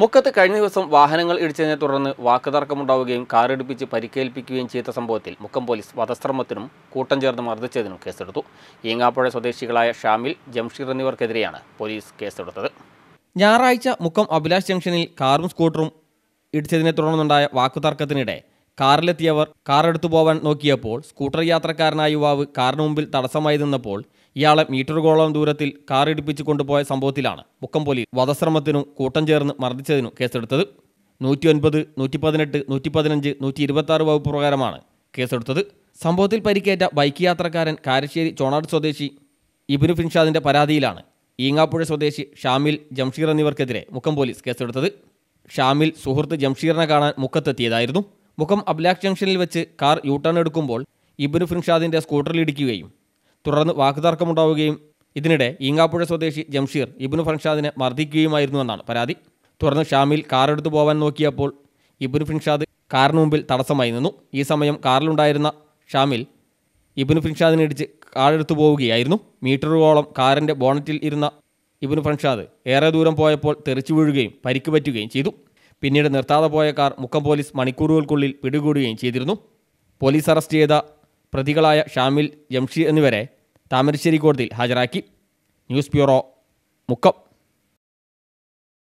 മുക്കത്ത് കഴിഞ്ഞ ദിവസം വാഹനങ്ങൾ ഇടിച്ചതിനെ തുടർന്ന് വാക്കുതർക്കമുണ്ടാവുകയും കാറിടിപ്പിച്ച് പരിക്കേൽപ്പിക്കുകയും ചെയ്ത സംഭവത്തിൽ മുക്കം പോലീസ് വധശ്രമത്തിനും കൂട്ടം ചേർന്ന് മർദ്ദിച്ചതിനും കേസെടുത്തു ഈങ്ങാപ്പുഴ സ്വദേശികളായ ഷാമിൽ ജംഷീർ എന്നിവർക്കെതിരെയാണ് പോലീസ് കേസെടുത്തത് ഞായറാഴ്ച മുക്കം അഭിലാഷ് ജംഗ്ഷനിൽ കാറും സ്കൂട്ടറും ഇടിച്ചതിനെ തുടർന്നുണ്ടായ വാക്കുതർക്കത്തിനിടെ കാറിലെത്തിയവർ കാറെടുത്തു പോവാൻ നോക്കിയപ്പോൾ സ്കൂട്ടർ യാത്രക്കാരനായ യുവാവ് കാറിന് മുമ്പിൽ തടസ്സമായി നിന്നപ്പോൾ ഇയാളെ മീറ്ററുകളോളം ദൂരത്തിൽ കാർ ഇടിപ്പിച്ചു കൊണ്ടുപോയ സംഭവത്തിലാണ് മുക്കം പോലീസ് വധശ്രമത്തിനും കൂട്ടം ചേർന്ന് മർദ്ദിച്ചതിനും കേസെടുത്തത് നൂറ്റി ഒൻപത് നൂറ്റി പതിനെട്ട് നൂറ്റി പതിനഞ്ച് നൂറ്റി ഇരുപത്തി വകുപ്പ് പ്രകാരമാണ് കേസെടുത്തത് സംഭവത്തിൽ പരിക്കേറ്റ ബൈക്ക് യാത്രക്കാരൻ കാരശ്ശേരി ചോണാട് സ്വദേശി ഇബിനു ഫിൻഷാദിന്റെ പരാതിയിലാണ് ഈങ്ങാപ്പുഴ സ്വദേശി ഷാമിൽ ജംഷീർ എന്നിവർക്കെതിരെ മുക്കം പോലീസ് കേസെടുത്തത് ഷാമിൽ സുഹൃത്ത് ജംഷീറിനെ കാണാൻ മുക്കത്തെത്തിയതായിരുന്നു മുഖം അബ്ലാക് ജംഗ്ഷനിൽ വെച്ച് കാർ യൂട്ടേൺ എടുക്കുമ്പോൾ ഇബിനു ഫിൻഷാദിൻ്റെ ഇടിക്കുകയും തുടർന്ന് വാക്കുതർക്കമുണ്ടാവുകയും ഇതിനിടെ ഈങ്ങാപ്പുഴ സ്വദേശി ജംഷീർ ഇബിനു ഫിൻഷാദിനെ മർദ്ദിക്കുകയുമായിരുന്നുവെന്നാണ് പരാതി തുടർന്ന് ഷാമിൽ കാർ എടുത്തു പോകാൻ നോക്കിയപ്പോൾ ഇബ്നു ഫിൻഷാദ് കാറിന് മുമ്പിൽ തടസ്സമായി നിന്നു ഈ സമയം കാറിലുണ്ടായിരുന്ന ഷാമിൽ ഇബ്നു ഫിൻഷാദിനെ ഇടിച്ച് കാറെടുത്തു പോവുകയായിരുന്നു മീറ്ററുകളോളം കാറിൻ്റെ ബോണറ്റിൽ ഇരുന്ന ഇബ്നു ഫൻഷാദ് ഏറെ ദൂരം പോയപ്പോൾ തെറിച്ചു വീഴുകയും പരിക്ക് പറ്റുകയും ചെയ്തു പിന്നീട് നിർത്താതെ പോയ കാർ മുക്കം പോലീസ് മണിക്കൂറുകൾക്കുള്ളിൽ പിടികൂടുകയും ചെയ്തിരുന്നു പോലീസ് അറസ്റ്റ് ചെയ്ത പ്രതികളായ ഷാമിൽ ജംഷി എന്നിവരെ താമരശ്ശേരി കോടതിയിൽ ഹാജരാക്കി ന്യൂസ് ബ്യൂറോ മുക്കം